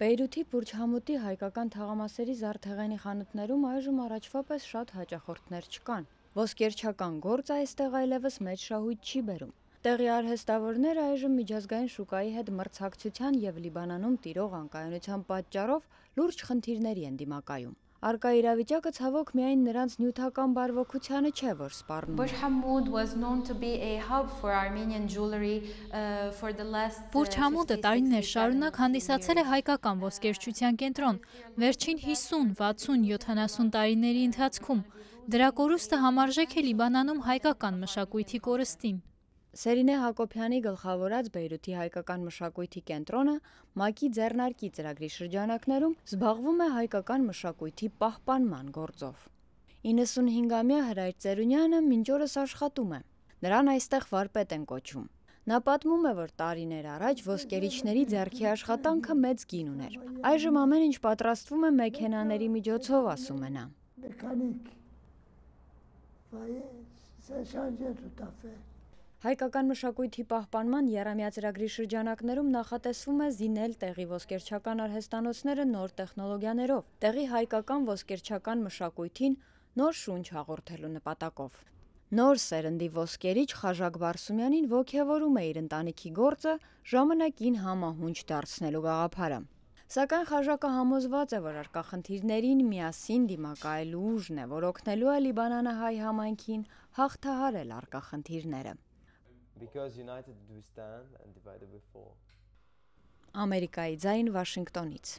Բեյրութի Բուրջ Համուտի հայկական թաղամասերի զարդեղենի խանութներում այժմ առաջվա պես շատ հաճախորդներ չկան։ Ոսկերչական գործ այստեղ այլևս մեծ շահույթ չի բերում։ Տեղի արհեստավորները այժմ միջազգային շուկայի հետ մրցակցության եւ Լիբանանում տիրող անկայունության պատճառով լուրջ խնդիրների են դիմակայում։ Արկա իրավիճակը ցավոք միայն նրանց նյութական բարվոքությանը չէ, որ սպառնում է։ uh, uh, Բուրչամուտը տարիներ շարունակ հանդիսացել է հայկական ոսկերչության կենտրոն վերջին 50, 60, 70 տարիների ընթացքում։ Դրա կորուստը համարժեք է Լիբանանում հայկական մշակույթի կորստին։ Սերինե Հակոբյանի գլխավորած Բեյրութի հայկական մշակույթի կենտրոնը ՄԱԿ-ի ձեռնարկի ծրագրի շրջանակներում զբաղվում է հայկական մշակույթի պահպանման գործով։ 95-ամյա Հրայր Ծերունյանը մինչ օրս աշխատում է։ Նրան այստեղ վարպետ են կոչում։ Նա պատմում է, որ տարիներ առաջ ոսկերիչների ձեռքի աշխատանքը մեծ գին ուներ։ Այժմ ամեն ինչ պատրաստվում է մեքենաների միջոցով, ասում է նա։ Մեխանիկ։ Vai, se change tout à fait. Հայկական մշակույթի պահպանման երամյա ծրագրի շրջանակներում նախատեսվում է զինել տեղի ոսկերչական արհեստանոցները նոր տեխնոլոգյաներով, տեղի հայկական ոսկերչական մշակույթին նոր շունչ հաղորդելու նպատակով։ Նոր սերնդի ոսկերիչ Խաժակ Բարսումյանին ոգևորում է իր ընտանիքի գործը ժամանակին համահունչ դարձնելու գաղափարը։ Սակայն Խաժակը համոզված է, որ արկա խնդիրներին միասին դիմակայելու ուժն է, որ օգնելու է Լիբանանահայ համայնքին հաղթահարել արկա խնդիրները because united we stand and divided we fall Ամերիկայի ձայն Վաշինգտոնից